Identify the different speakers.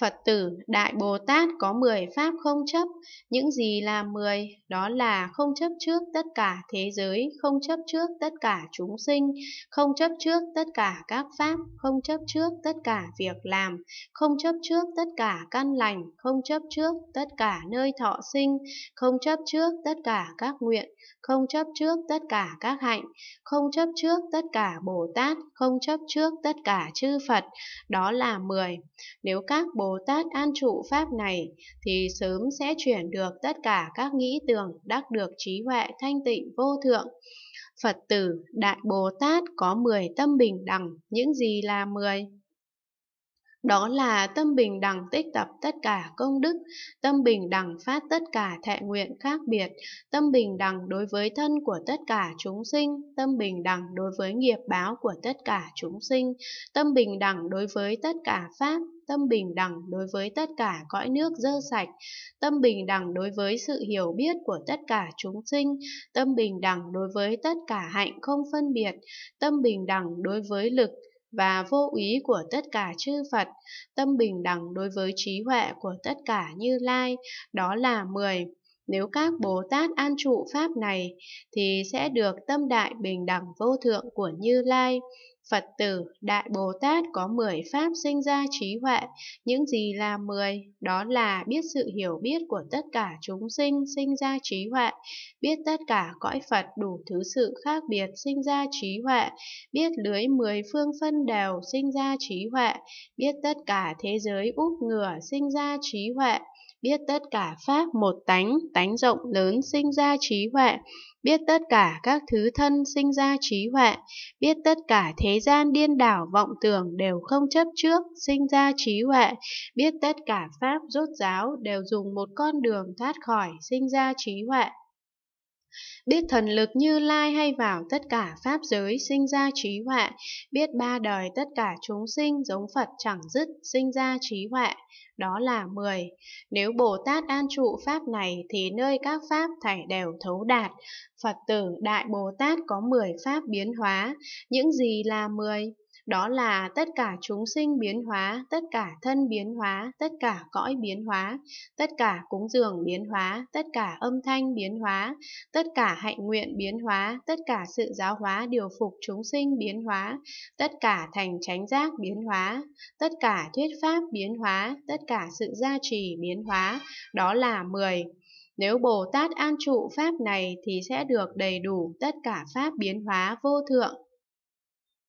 Speaker 1: Phật tử Đại Bồ Tát có 10 pháp không chấp, những gì là 10, đó là không chấp trước tất cả thế giới, không chấp trước tất cả chúng sinh, không chấp trước tất cả các pháp, không chấp trước tất cả việc làm, không chấp trước tất cả căn lành, không chấp trước tất cả nơi thọ sinh, không chấp trước tất cả các nguyện, không chấp trước tất cả các hạnh, không chấp trước tất cả Bồ Tát, không chấp trước tất cả chư Phật, đó là 10. Nếu các Bồ Bồ Tát an trụ Pháp này thì sớm sẽ chuyển được tất cả các nghĩ tưởng đắc được trí huệ thanh tịnh vô thượng. Phật tử Đại Bồ Tát có 10 tâm bình đẳng, những gì là 10? đó là tâm bình đẳng tích tập tất cả công đức, tâm bình đẳng phát tất cả thệ nguyện khác biệt, tâm bình đẳng đối với thân của tất cả chúng sinh, tâm bình đẳng đối với nghiệp báo của tất cả chúng sinh, tâm bình đẳng đối với tất cả pháp, tâm bình đẳng đối với tất cả cõi nước dơ sạch, tâm bình đẳng đối với sự hiểu biết của tất cả chúng sinh, tâm bình đẳng đối với tất cả hạnh không phân biệt, tâm bình đẳng đối với lực, và vô úy của tất cả chư Phật, tâm bình đẳng đối với trí huệ của tất cả Như Lai, đó là 10. Nếu các Bồ Tát an trụ Pháp này, thì sẽ được tâm đại bình đẳng vô thượng của Như Lai. Phật tử, Đại Bồ Tát có 10 Pháp sinh ra trí huệ, những gì là 10, đó là biết sự hiểu biết của tất cả chúng sinh sinh ra trí huệ, biết tất cả cõi Phật đủ thứ sự khác biệt sinh ra trí huệ, biết lưới 10 phương phân đều sinh ra trí huệ, biết tất cả thế giới úp ngửa sinh ra trí huệ, biết tất cả pháp một tánh, tánh rộng lớn sinh ra trí huệ, biết tất cả các thứ thân sinh ra trí huệ, biết tất cả thế gian điên đảo vọng tưởng đều không chấp trước, sinh ra trí huệ, biết tất cả pháp rốt ráo đều dùng một con đường thoát khỏi, sinh ra trí huệ biết thần lực như lai hay vào tất cả pháp giới sinh ra trí huệ, biết ba đời tất cả chúng sinh giống Phật chẳng dứt sinh ra trí huệ, đó là 10. Nếu Bồ Tát an trụ pháp này thì nơi các pháp thảy đều thấu đạt. Phật tử Đại Bồ Tát có 10 pháp biến hóa, những gì là 10? đó là tất cả chúng sinh biến hóa, tất cả thân biến hóa, tất cả cõi biến hóa, tất cả cúng dường biến hóa, tất cả âm thanh biến hóa, tất cả hạnh nguyện biến hóa, tất cả sự giáo hóa điều phục chúng sinh biến hóa, tất cả thành chánh giác biến hóa, tất cả thuyết pháp biến hóa, tất cả sự gia trì biến hóa, đó là 10. Nếu Bồ Tát an trụ Pháp này thì sẽ được đầy đủ tất cả Pháp biến hóa vô thượng